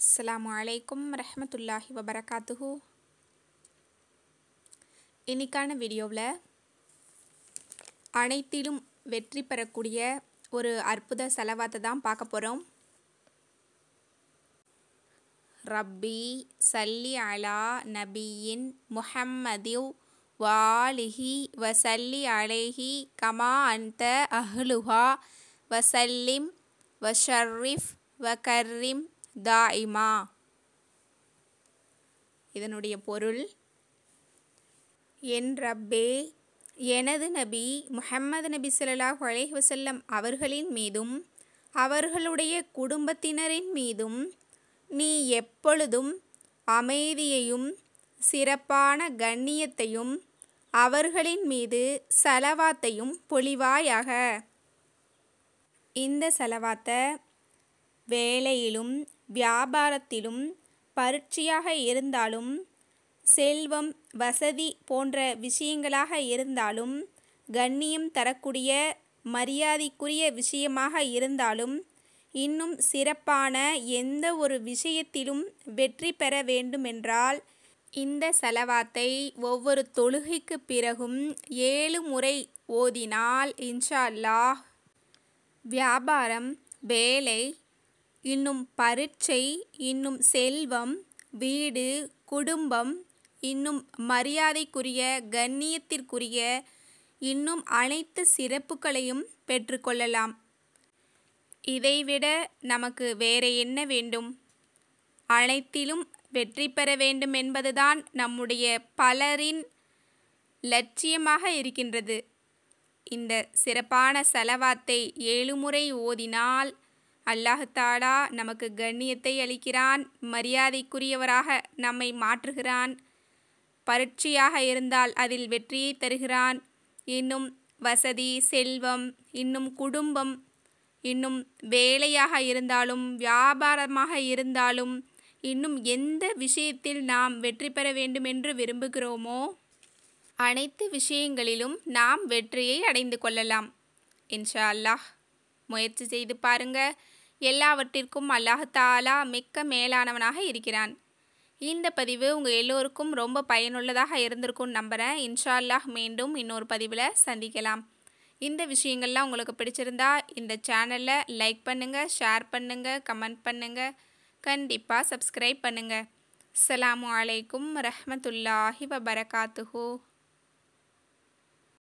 அஸ்லாம் வலைக்கும் ரஹமத்துல்லாஹி வபரகாத்துஹு இன்றைக்கான வீடியோவில் அனைத்திலும் வெற்றி பெறக்கூடிய ஒரு அற்புத செலவாத்தை தான் பார்க்க போகிறோம் ரப்பி சல்லி அலா நபியின் முஹம்மதிவ் வாலிஹி வசல்லி அலேஹி கமா அந்த அஹ்லுஹா வசல்லிம் வஷர்ரிஃப் வகர்ரிம் தாயிமா இதனுடைய பொருள் என் ரப்பே எனது நபி முஹம்மது நபி சொல்லாஹ் அலேஹ் வசல்லம் அவர்களின் மீதும் அவர்களுடைய குடும்பத்தினரின் மீதும் நீ எப்பொழுதும் அமைதியையும் சிறப்பான கண்ணியத்தையும் அவர்களின் மீது சலவாத்தையும் பொழிவாயாக இந்த செலவாத்த வேலையிலும் வியாபாரத்திலும் பரீட்சையாக இருந்தாலும் செல்வம் வசதி போன்ற விஷயங்களாக இருந்தாலும் கண்ணியம் தரக்கூடிய மரியாதைக்குரிய விஷயமாக இருந்தாலும் இன்னும் சிறப்பான எந்த ஒரு விஷயத்திலும் வெற்றி பெற வேண்டுமென்றால் இந்த செலவாத்தை ஒவ்வொரு தொழுகைக்கு பிறகும் ஏழு முறை ஓதினால் இன்ஷா அல்லாஹ் வியாபாரம் வேலை இன்னும் பரீட்சை இன்னும் செல்வம் வீடு குடும்பம் இன்னும் மரியாதைக்குரிய கண்ணியத்திற்குரிய இன்னும் அனைத்து சிறப்புகளையும் பெற்றுக்கொள்ளலாம் இதைவிட நமக்கு வேற என்ன வேண்டும் அனைத்திலும் வெற்றி பெற வேண்டும் என்பதுதான் நம்முடைய பலரின் லட்சியமாக இருக்கின்றது இந்த சிறப்பான செலவாத்தை ஏழுமுறை ஓதினால் தாலா நமக்கு கண்ணியத்தை அளிக்கிறான் மரியாதைக்குரியவராக நம்மை மாற்றுகிறான் பரீட்சையாக இருந்தால் அதில் வெற்றியை தருகிறான் இன்னும் வசதி செல்வம் இன்னும் குடும்பம் இன்னும் வேலையாக இருந்தாலும் வியாபாரமாக இருந்தாலும் இன்னும் எந்த விஷயத்தில் நாம் வெற்றி பெற வேண்டுமென்று விரும்புகிறோமோ அனைத்து விஷயங்களிலும் நாம் வெற்றியை அடைந்து கொள்ளலாம் இன்ஷா அல்லாஹ் முயற்சி செய்து பாருங்கள் எல்லாவற்றிற்கும் அல்லாஹாலா மிக்க மேலானவனாக இருக்கிறான் இந்த பதிவு உங்கள் எல்லோருக்கும் ரொம்ப பயனுள்ளதாக இருந்திருக்கும்னு நம்புகிறேன் இன்ஷா அல்லாஹ் மீண்டும் இன்னொரு பதிவில் சந்திக்கலாம் இந்த விஷயங்கள்லாம் உங்களுக்கு பிடிச்சிருந்தா இந்த சேனலை லைக் பண்ணுங்கள் ஷேர் பண்ணுங்கள் கமெண்ட் பண்ணுங்கள் கண்டிப்பாக சப்ஸ்கிரைப் பண்ணுங்கள் அஸ்லாம் அலைக்கும் ரஹமத்துல்லாஹி வபரகாத்துஹூ